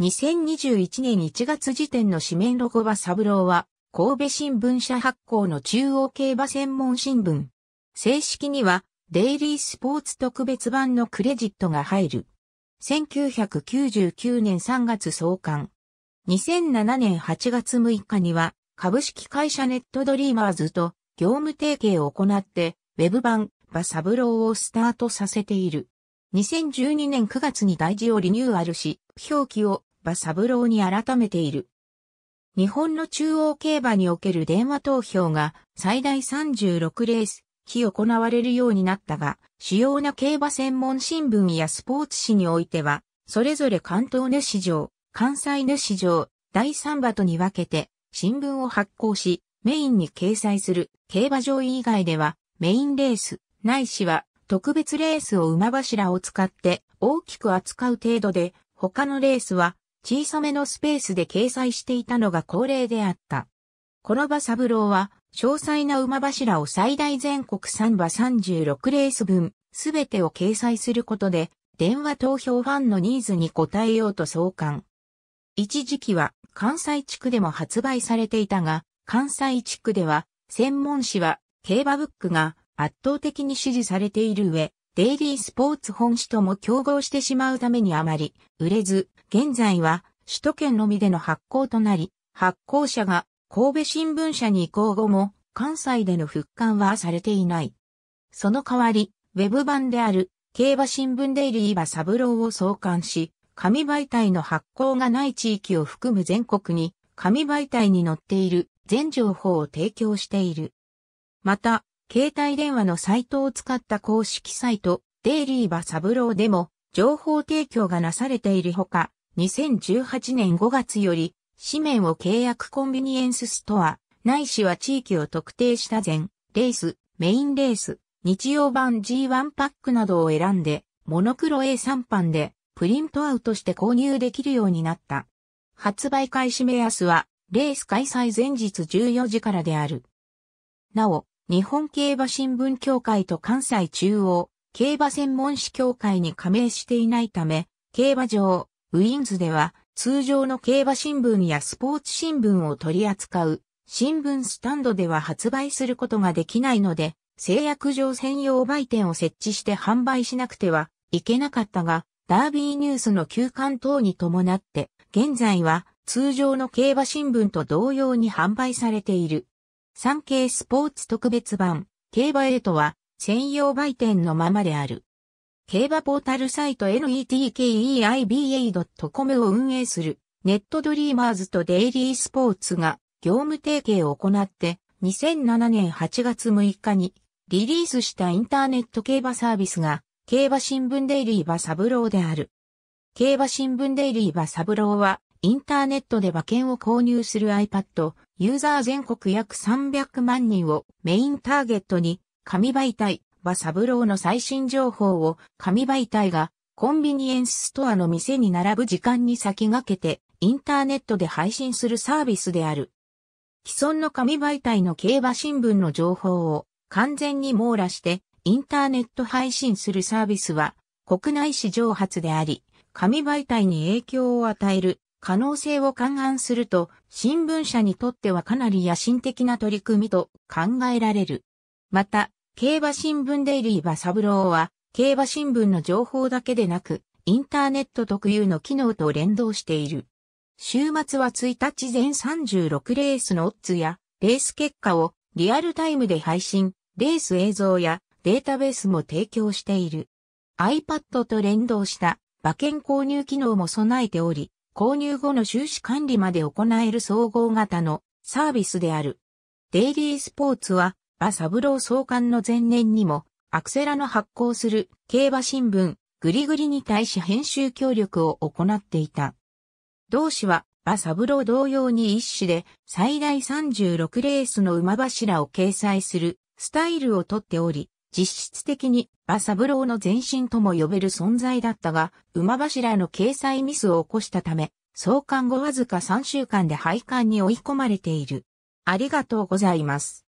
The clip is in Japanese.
2021年1月時点の紙面ロゴはサブローは、神戸新聞社発行の中央競馬専門新聞。正式には、デイリースポーツ特別版のクレジットが入る。1999年3月創刊。2007年8月6日には、株式会社ネットドリーマーズと業務提携を行って、ウェブ版、バサブローをスタートさせている。2012年9月に大事をリニューアルし、表記を馬三郎に改めている。日本の中央競馬における電話投票が最大36レース、日行われるようになったが、主要な競馬専門新聞やスポーツ紙においては、それぞれ関東ネ市場、関西ネ市場、第3馬とに分けて、新聞を発行し、メインに掲載する競馬場以外では、メインレース、ないしは特別レースを馬柱を使って大きく扱う程度で、他のレースは小さめのスペースで掲載していたのが恒例であった。こサブ三郎は、詳細な馬柱を最大全国3馬36レース分、すべてを掲載することで、電話投票ファンのニーズに応えようと創刊。一時期は関西地区でも発売されていたが、関西地区では専門誌は競馬ブックが圧倒的に支持されている上、デイリースポーツ本誌とも競合してしまうためにあまり売れず、現在は首都圏のみでの発行となり、発行者が神戸新聞社に移行後も関西での復刊はされていない。その代わり、ウェブ版である競馬新聞デイリーはサブローを創刊し、紙媒体の発行がない地域を含む全国に紙媒体に載っている全情報を提供している。また、携帯電話のサイトを使った公式サイト、デイリーバサブローでも情報提供がなされているほか、2018年5月より、紙面を契約コンビニエンスストア、ないしは地域を特定した前、レース、メインレース、日曜版 G1 パックなどを選んで、モノクロ A3 版で、プリントアウトして購入できるようになった。発売開始目安は、レース開催前日14時からである。なお、日本競馬新聞協会と関西中央競馬専門士協会に加盟していないため、競馬場、ウィンズでは通常の競馬新聞やスポーツ新聞を取り扱う新聞スタンドでは発売することができないので、制約上専用売店を設置して販売しなくてはいけなかったが、ダービーニュースの休刊等に伴って、現在は通常の競馬新聞と同様に販売されている。産経スポーツ特別版、競馬エトは専用売店のままである。競馬ポータルサイト netkeiba.com を運営するネットドリーマーズとデイリースポーツが業務提携を行って2007年8月6日にリリースしたインターネット競馬サービスが競馬新聞デイリーバサブローである。競馬新聞デイリーバサブローはインターネットで馬券を購入する iPad、ユーザー全国約300万人をメインターゲットに、紙媒体、馬サブローの最新情報を紙媒体がコンビニエンスストアの店に並ぶ時間に先駆けてインターネットで配信するサービスである。既存の紙媒体の競馬新聞の情報を完全に網羅してインターネット配信するサービスは国内市場初であり、紙媒体に影響を与える可能性を勘案すると、新聞社にとってはかなり野心的な取り組みと考えられる。また、競馬新聞デイリーバサブローは、競馬新聞の情報だけでなく、インターネット特有の機能と連動している。週末は1日全36レースのオッズや、レース結果をリアルタイムで配信、レース映像やデータベースも提供している。iPad と連動した馬券購入機能も備えており、購入後の収支管理まで行える総合型のサービスである。デイリースポーツは、ブロ郎総監の前年にも、アクセラの発行する競馬新聞、グリグリに対し編集協力を行っていた。同氏は、ブロ郎同様に一種で、最大36レースの馬柱を掲載するスタイルをとっており、実質的に馬三郎の前身とも呼べる存在だったが、馬柱の掲載ミスを起こしたため、創刊後わずか3週間で廃刊に追い込まれている。ありがとうございます。